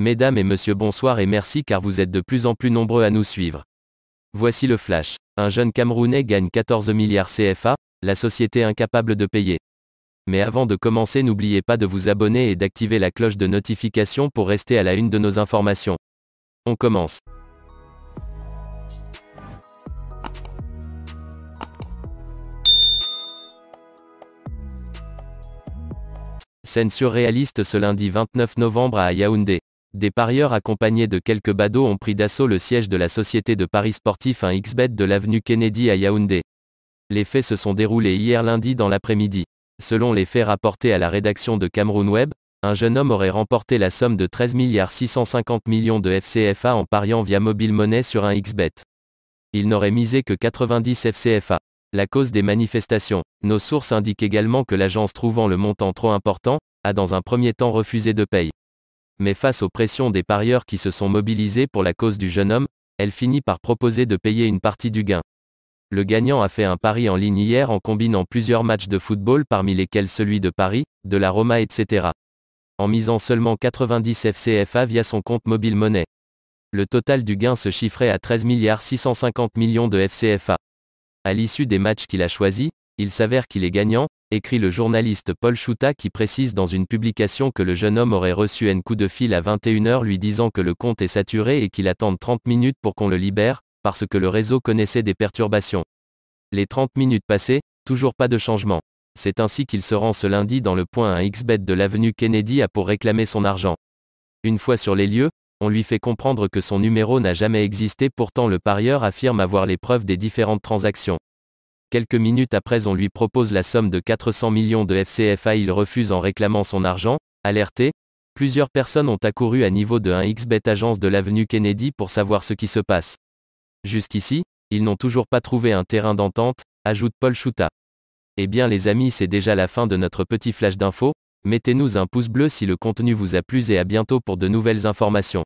Mesdames et messieurs, bonsoir et merci car vous êtes de plus en plus nombreux à nous suivre. Voici le flash. Un jeune Camerounais gagne 14 milliards CFA, la société incapable de payer. Mais avant de commencer, n'oubliez pas de vous abonner et d'activer la cloche de notification pour rester à la une de nos informations. On commence. Scène surréaliste ce lundi 29 novembre à Yaoundé. Des parieurs accompagnés de quelques badauds ont pris d'assaut le siège de la société de paris sportif 1xbet de l'avenue Kennedy à Yaoundé. Les faits se sont déroulés hier lundi dans l'après-midi. Selon les faits rapportés à la rédaction de Cameroun Web, un jeune homme aurait remporté la somme de 13 milliards 650 millions de FCFA en pariant via mobile monnaie sur un XBet. Il n'aurait misé que 90 FCFA. La cause des manifestations. Nos sources indiquent également que l'agence trouvant le montant trop important, a dans un premier temps refusé de payer mais face aux pressions des parieurs qui se sont mobilisés pour la cause du jeune homme, elle finit par proposer de payer une partie du gain. Le gagnant a fait un pari en ligne hier en combinant plusieurs matchs de football parmi lesquels celui de Paris, de la Roma etc. En misant seulement 90 FCFA via son compte mobile monnaie. Le total du gain se chiffrait à 13 650 millions de FCFA. À l'issue des matchs qu'il a choisis, il s'avère qu'il est gagnant, écrit le journaliste Paul Chouta qui précise dans une publication que le jeune homme aurait reçu un coup de fil à 21h lui disant que le compte est saturé et qu'il attend 30 minutes pour qu'on le libère, parce que le réseau connaissait des perturbations. Les 30 minutes passées, toujours pas de changement. C'est ainsi qu'il se rend ce lundi dans le point 1 XBet de l'avenue Kennedy à pour réclamer son argent. Une fois sur les lieux, on lui fait comprendre que son numéro n'a jamais existé pourtant le parieur affirme avoir les preuves des différentes transactions. Quelques minutes après on lui propose la somme de 400 millions de FCFA il refuse en réclamant son argent, alerté, plusieurs personnes ont accouru à niveau de 1xbet agence de l'avenue Kennedy pour savoir ce qui se passe. Jusqu'ici, ils n'ont toujours pas trouvé un terrain d'entente, ajoute Paul Chouta. Eh bien les amis c'est déjà la fin de notre petit flash d'info, mettez-nous un pouce bleu si le contenu vous a plu et à bientôt pour de nouvelles informations.